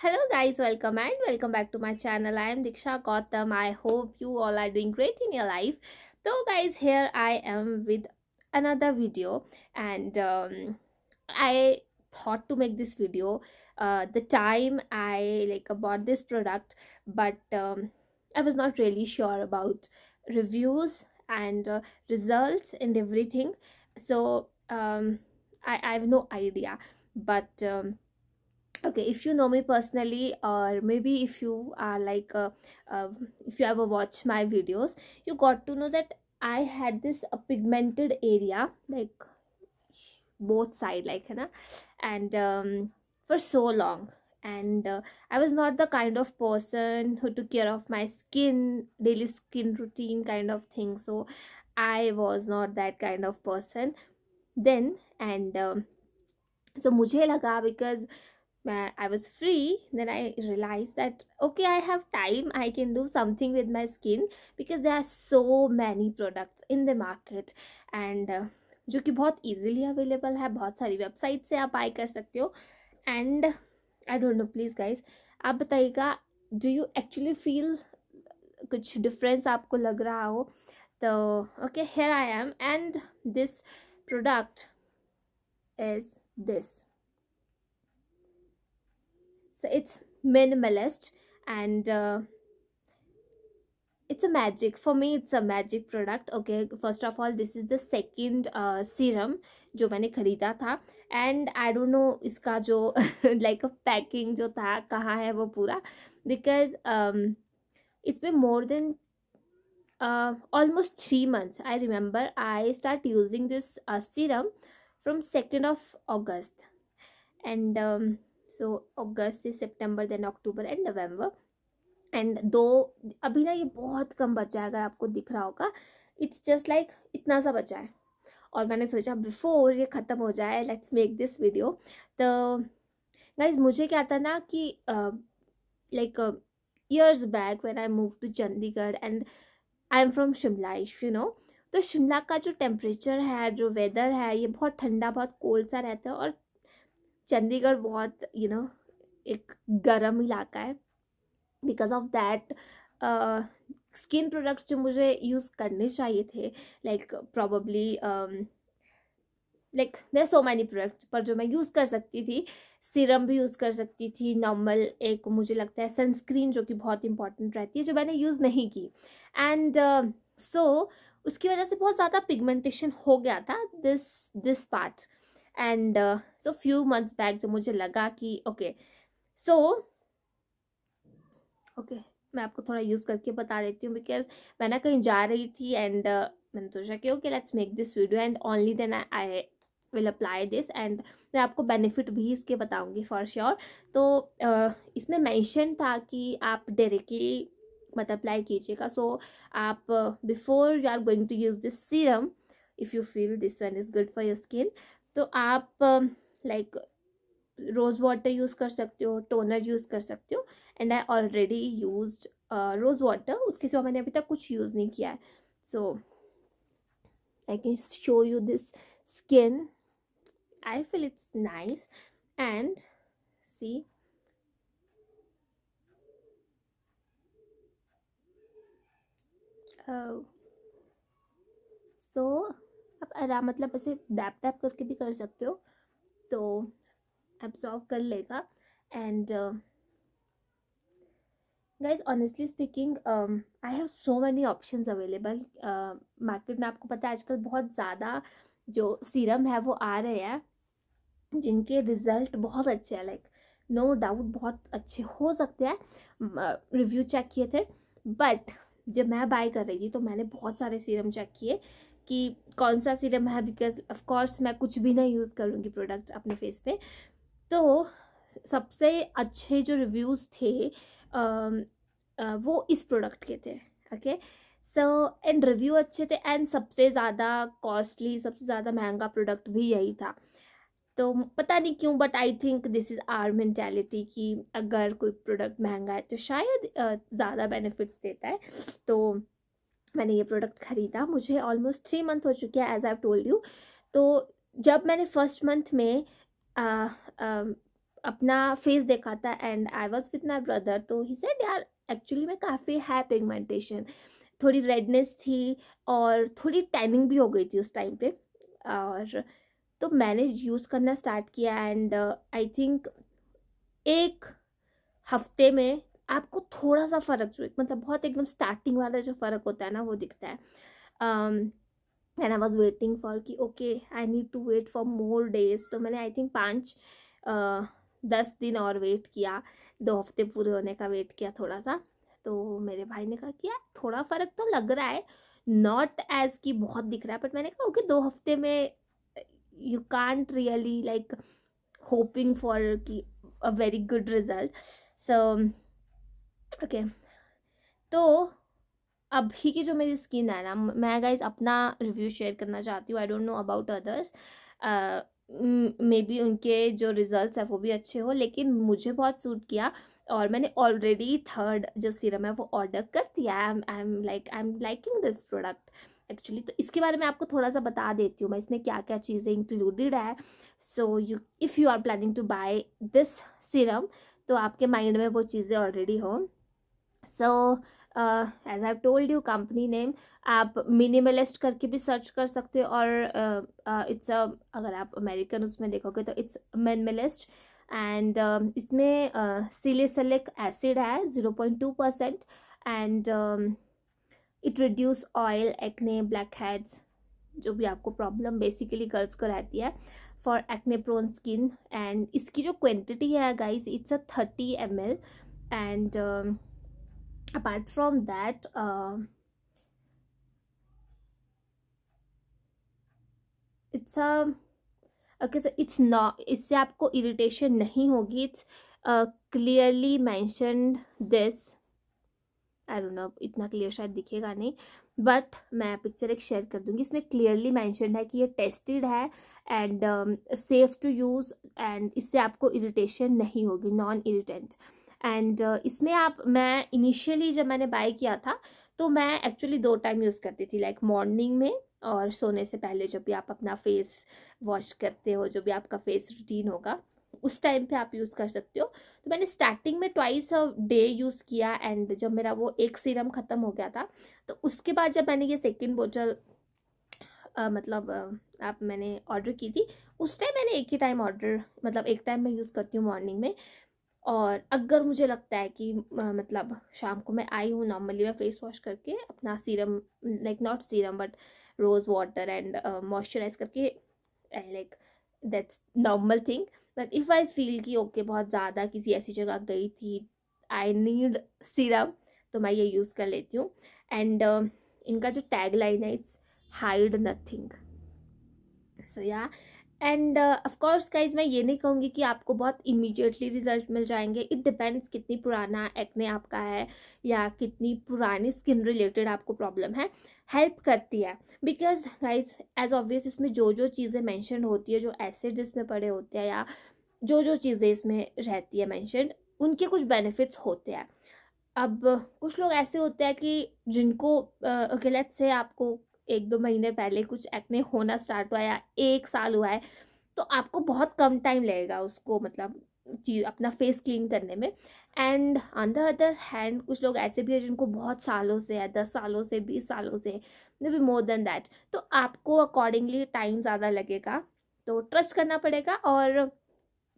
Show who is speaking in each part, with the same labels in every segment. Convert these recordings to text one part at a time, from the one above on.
Speaker 1: hello guys welcome and welcome back to my channel i am diksha Gautam. i hope you all are doing great in your life so guys here i am with another video and um, i thought to make this video uh, the time i like uh, bought this product but um, i was not really sure about reviews and uh, results and everything so um, I, I have no idea but um, okay if you know me personally or maybe if you are like uh, uh, if you ever watch my videos you got to know that i had this a uh, pigmented area like both side like know and um, for so long and uh, i was not the kind of person who took care of my skin daily skin routine kind of thing so i was not that kind of person then and um, so mujhe laga because I was free, then I realized that okay, I have time, I can do something with my skin because there are so many products in the market and which uh, is easily available on many websites. You can buy it. And I don't know, please guys, you do you actually feel कुछ difference आपको लग रहा Okay, here I am, and this product is this it's minimalist and uh, it's a magic for me it's a magic product okay first of all this is the second uh, serum jo maine kharida tha and i don't know iska jo like a packing jo because um, it's been more than uh, almost 3 months i remember i start using this serum from 2nd of august and um, so अगस्त से सितंबर then अक्टूबर and नवंबर and दो अभी ना ये बहुत कम बचा है अगर आपको दिख रहा होगा इट्स जस्ट लाइक इतना सा बचा है और मैंने सोचा बिफोर ये ख़त्म हो जाए लेट्स मेक दिस वीडियो तो गाइज मुझे क्या था ना कि like years back when I move to Chandigarh and I am from Shimla if you know तो शिमला का जो टेम्परेचर है जो वेदर है ये बहुत ठंडा बहुत कोल्ड सा रहता है और चंडीगढ़ बहुत यू you नो know, एक गर्म इलाका है because of that skin products जो मुझे यूज़ करने चाहिए थे like probably like there so many products पर जो मैं यूज़ कर सकती थी सीरम भी यूज़ कर सकती थी नॉर्मल एक मुझे लगता है सनस्क्रीन जो कि बहुत इंपॉर्टेंट रहती है जो मैंने यूज़ नहीं की एंड सो uh, so, उसकी वजह से बहुत ज़्यादा पिगमेंटेशन हो गया था this this part and so few months back जो मुझे लगा कि ओके सो ओके मैं आपको थोड़ा यूज़ करके बता देती हूँ बिकॉज मैं ना कहीं जा रही थी एंड uh, मैंने सोचा कि okay let's make this video and only then I will apply this एंड मैं आपको बेनिफिट भी इसके बताऊंगी फॉर श्योर तो uh, इसमें मैंशन था कि आप डायरेक्टली मत अप्लाई कीजिएगा सो आप before you are going to use this serum if you feel this one is good for your skin तो आप लाइक रोज़ वाटर यूज़ कर सकते हो टोनर यूज़ कर सकते हो and I already use rose water उसके सिवा मैंने अभी तक कुछ यूज़ नहीं किया है so I can show you this skin I feel it's nice and see oh so आप आराम मतलब ऐसे डैप डैप करके भी कर सकते हो तो एब्जॉर्व कर लेगा and guys honestly speaking I have so many option available market में आपको पता है आजकल बहुत ज़्यादा जो सीरम है वो आ रहे हैं जिनके रिजल्ट बहुत अच्छे हैं लाइक नो डाउट बहुत अच्छे हो सकते हैं रिव्यू चेक किए थे बट जब मैं बाय कर रही थी तो मैंने बहुत सारे सीरम चेक किए कि कौन सा सीरम है बिकॉज ऑफकोर्स मैं कुछ भी नहीं यूज़ करूँगी प्रोडक्ट अपने फेस पे तो सबसे अच्छे जो रिव्यूज़ थे आ, आ, वो इस प्रोडक्ट के थे ओके सो एंड रिव्यू अच्छे थे एंड सबसे ज़्यादा कॉस्टली सबसे ज़्यादा महंगा प्रोडक्ट भी यही था तो पता नहीं क्यों but I think this is our mentality कि अगर कोई प्रोडक्ट महंगा है तो शायद ज़्यादा बेनिफिट्स देता है तो मैंने ये प्रोडक्ट ख़रीदा मुझे ऑलमोस्ट थ्री मंथ हो चुके हैं एज़ आई टोल्ड यू तो जब मैंने फर्स्ट मंथ में आ, आ, अपना फेस देखा था and I was with my brother तो ही सेड यार एक्चुअली में काफ़ी है पिगमेंटेशन थोड़ी रेडनेस थी और थोड़ी टैनिंग भी हो गई थी उस टाइम पे और तो मैंने यूज़ करना स्टार्ट किया एंड आई थिंक एक हफ्ते में आपको थोड़ा सा फ़र्क जो मतलब बहुत एकदम स्टार्टिंग वाला जो फ़र्क होता है ना वो दिखता है and I was waiting for कि okay I need to wait for more days तो मैंने आई थिंक पाँच दस दिन और वेट किया दो हफ्ते पूरे होने का वेट किया थोड़ा सा तो मेरे भाई ने कहा कि यार थोड़ा फ़र्क तो लग रहा है नॉट एज कि बहुत दिख रहा है बट मैंने कहा ओके दो हफ्ते में you can't really like hoping for कि a very good result so okay तो अभी की जो मेरी स्किन है ना मैं गाइज अपना रिव्यू शेयर करना चाहती हूँ I don't know about others maybe उनके जो रिज़ल्ट है वो भी अच्छे हो लेकिन मुझे बहुत सूट किया और मैंने ऑलरेडी थर्ड जो सीरम है वो ऑर्डर कर दिया है I am like I am liking this product actually तो इसके बारे में आपको थोड़ा सा बता देती हूँ मैं इसमें क्या क्या चीज़ें इंक्लूडेड है so you if you are planning to buy this serum तो आपके माइंड में वो चीज़ें ऑलरेडी हों so as I told you company name आप मिनिमलिस्ट करके भी सर्च कर सकते हो और इट्स uh, uh, अगर आप अमेरिकन उसमें देखोगे तो इट्स मिनिमलिस्ट एंड इसमें सिलेसलिक uh, एसिड है zero point two percent and it reduce oil acne blackheads जो भी आपको प्रॉब्लम बेसिकली गर्ल्स को रहती है for acne prone skin and इसकी जो क्वान्टिटी है guys it's a thirty M L and apart from that uh, it's okay so it's not इससे आपको irritation नहीं होगी it's clearly uh, mentioned this I don't know इतना clear शायद दिखेगा नहीं बट मैं पिक्चर एक शेयर कर दूंगी इसमें क्लियरली mentioned है कि ये टेस्टेड है and safe to use and इससे आपको इरिटेशन नहीं होगी नॉन इरिटेंट एंड इसमें आप मैं इनिशियली जब मैंने बाय किया था तो मैं एक्चुअली दो टाइम यूज़ करती थी लाइक like मॉर्निंग में और सोने से पहले जब भी आप अपना फेस वॉश करते हो जो भी आपका फेस रूटीन होगा उस टाइम पे आप यूज़ कर सकते हो तो मैंने स्टार्टिंग में ट्वाइस अ डे यूज़ किया एंड जब मेरा वो एक सीरम ख़त्म हो गया था तो उसके बाद जब मैंने ये सेकेंड बोटल मतलब आप मैंने ऑर्डर की थी उस टाइम मैंने एक ही टाइम ऑर्डर मतलब एक टाइम मैं यूज़ करती हूँ मॉर्निंग में और अगर मुझे लगता है कि मतलब शाम को मैं आई हूँ नॉर्मली मैं फेस वॉश करके अपना serum like not serum but rose water and moisturise करके like that's normal thing but if I feel कि ओके बहुत ज़्यादा किसी ऐसी जगह गई थी आई नीड सीरम तो मैं ये यूज़ कर लेती हूँ एंड uh, इनका जो टैग लाइन है इट्स हाइड नथिंग सो या एंड ऑफकोर्स गाइज मैं ये नहीं कहूँगी कि आपको बहुत इमीडिएटली रिजल्ट मिल जाएंगे इट डिपेंड्स कितनी पुराना एक्ने आपका है या कितनी पुरानी स्किन रिलेटेड आपको प्रॉब्लम है हेल्प करती है बिकॉज गाइज एज ऑब्वियस इसमें जो जो चीज़ें मैंशन होती है जो एसिड इसमें पड़े होते हैं या जो जो चीज़ें इसमें रहती है मैंशन उनके कुछ बेनिफिट्स होते हैं अब कुछ लोग ऐसे होते हैं कि जिनको गलत uh, से आपको एक दो महीने पहले कुछ एक्ने होना स्टार्ट हुआ या एक साल हुआ है तो आपको बहुत कम टाइम लगेगा उसको मतलब चीज अपना फेस क्लीन करने में and on the other hand कुछ लोग ऐसे भी हैं जिनको बहुत सालों से है दस सालों से बीस सालों से बी मोर देन दैट तो आपको अकॉर्डिंगली टाइम ज़्यादा लगेगा तो ट्रस्ट करना पड़ेगा और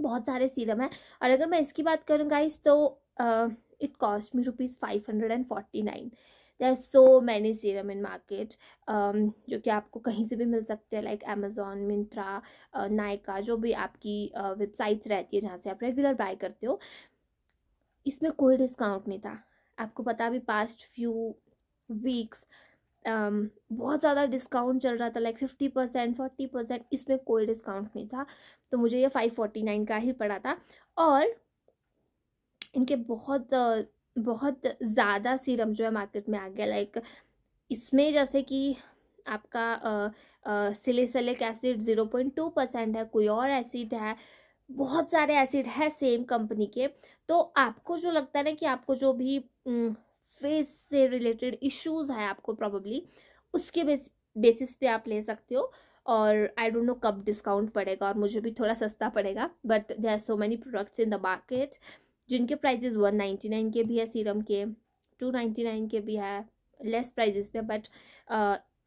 Speaker 1: बहुत सारे सीरम हैं और अगर मैं इसकी बात करूँ गाइस तो it cost me rupees five hundred and forty nine there are so many serum in market जो कि आपको कहीं से भी मिल सकते हैं लाइक अमेज़ोन मिंत्रा नायका जो भी आपकी वेबसाइट्स uh, रहती है जहाँ से आप रेगुलर बाय करते हो इसमें कोई डिस्काउंट नहीं था आपको पता भी पास्ट फ्यू वीक्स um, बहुत ज़्यादा डिस्काउंट चल रहा था like fifty percent forty percent इसमें कोई डिस्काउंट नहीं था तो मुझे ये फाइव फोर्टी नाइन का ही पड़ा था और इनके बहुत uh, बहुत ज़्यादा सीरम जो है मार्केट में आ गया लाइक इसमें जैसे कि आपका salicylic acid zero point two percent है कोई और एसिड है बहुत सारे एसिड है सेम कंपनी के तो आपको जो लगता है ना कि आपको जो भी फेस से रिलेटेड इश्यूज है आपको प्रॉब्ली उसके बेस बेसिस पे आप ले सकते हो और आई डोंट नो कब डिस्काउंट पड़ेगा और मुझे भी थोड़ा सस्ता पड़ेगा but there are so many products in the market जिनके प्राइजेज़ वन नाइन्टी नाइन के भी है सीरम के टू नाइन्टी नाइन के भी है लेस प्राइजेस पे बट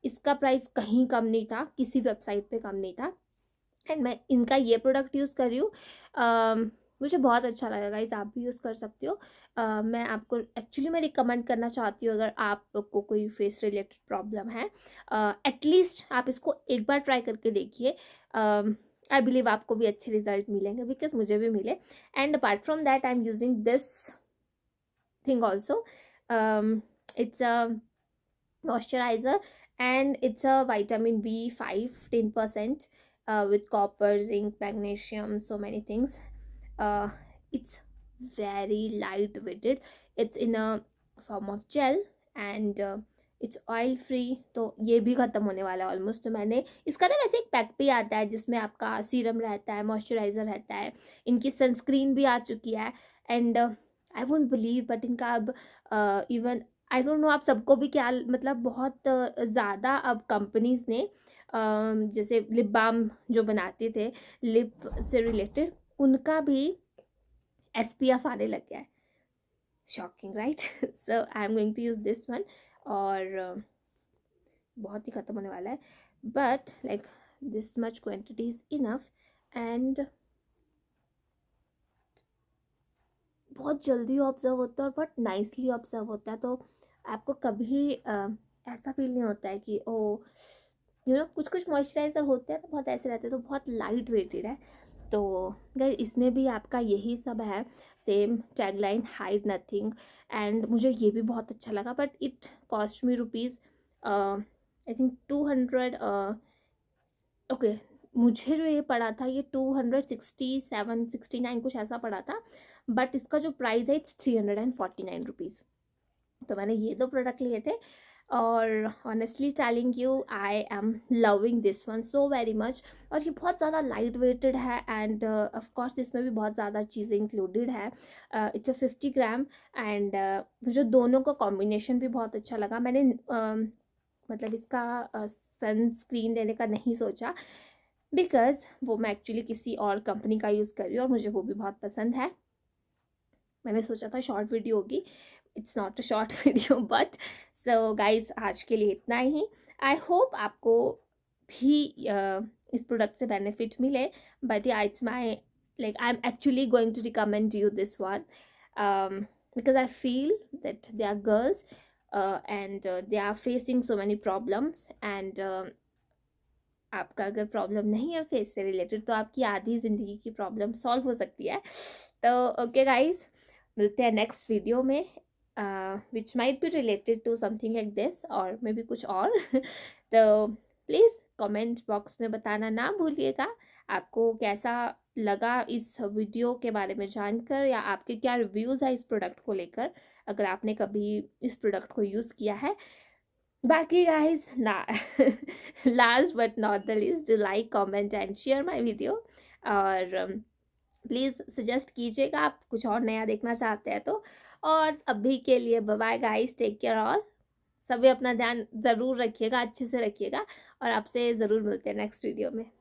Speaker 1: इसका प्राइस कहीं कम नहीं था किसी वेबसाइट पे कम नहीं था एंड मैं इनका ये प्रोडक्ट यूज़ कर रही हूँ मुझे बहुत अच्छा लगा गाइज आप भी यूज़ कर सकते हो आ, मैं आपको एक्चुअली मैं रिकमेंड करना चाहती हूँ अगर आपको कोई फेस रिलेटेड प्रॉब्लम है एटलीस्ट आप इसको एक बार ट्राई करके देखिए आई बिलीव आपको भी अच्छे रिजल्ट मिलेंगे बिकॉज मुझे भी मिले and apart from that I am using this thing also it's a moisturizer and it's a vitamin B five ten percent with copper zinc magnesium so many things it's very light weighted it's in a form of gel and it's oil free तो ये भी ख़त्म होने वाला है almost तो मैंने इसका ना वैसे एक पैक भी आता है जिसमें आपका सीरम रहता है मॉइस्चराइज़र रहता है इनकी सनस्क्रीन भी आ चुकी है and I won't believe but इनका अब इवन आई डोंट नो आप सबको भी क्या मतलब बहुत ज़्यादा अब कंपनीज़ ने uh, जैसे लिप बाम जो बनाते थे लिप से रिलेटेड उनका भी एस आने लग गया है shocking right so I am going to use this one और बहुत ही ख़त्म होने वाला है but like this much quantity is enough एंड बहुत जल्दी ऑब्जर्व होता है और बहुत नाइसली ऑब्जर्व होता है तो आपको कभी uh, ऐसा फील नहीं होता है कि ओ यू नो कुछ कुछ मॉइस्चराइज़र होते हैं ना तो बहुत ऐसे रहते हैं तो बहुत लाइट वेटेड है तो अगर इसमें भी आपका यही सब है same tagline hide nothing and मुझे ये भी बहुत अच्छा लगा but it cost me rupees I think two hundred okay मुझे जो ये पड़ा था ये two hundred sixty seven sixty nine कुछ ऐसा पड़ा था बट इसका जो प्राइस है it's three hundred and forty nine rupees तो मैंने ये दो प्रोडक्ट लिए थे और honestly telling you I am loving this one so very much और ये बहुत ज़्यादा लाइट वेटेड है एंड ऑफकोर्स uh, इसमें भी बहुत ज़्यादा चीज़ें इंक्लूडेड है it's a fifty gram and मुझे दोनों का कॉम्बिनेशन भी बहुत अच्छा लगा मैंने uh, मतलब इसका सनस्क्रीन uh, लेने का नहीं सोचा बिकॉज़ वो मैं एक्चुअली किसी और कंपनी का यूज़ कर रही हूँ और मुझे वो भी बहुत पसंद है मैंने सोचा था शॉर्ट वीडियो होगी it's not a short video but so guys आज के लिए इतना ही आई होप आपको भी इस प्रोडक्ट से बेनिफिट मिले but it's my like I am actually going to recommend you this one because I feel that they are girls and they are facing so many problems and आपका अगर problem नहीं है face से related तो आपकी आधी ज़िंदगी की प्रॉब्लम सॉल्व हो सकती है तो ओके गाइज मिलते हैं नेक्स्ट वीडियो में which might be related to something like this और मे बी कुछ और तो प्लीज़ कमेंट बॉक्स में बताना ना भूलिएगा आपको कैसा लगा इस वीडियो के बारे में जानकर या आपके क्या रिव्यूज़ है इस प्रोडक्ट को लेकर अगर आपने कभी इस प्रोडक्ट को यूज़ किया है बाकी गाइस ना last but not the least do like comment and share my video और प्लीज़ um, सजेस्ट कीजिएगा आप कुछ और नया देखना चाहते हैं तो और अभी के लिए bye guys take care all सभी अपना ध्यान ज़रूर रखिएगा अच्छे से रखिएगा और आपसे ज़रूर मिलते हैं नेक्स्ट वीडियो में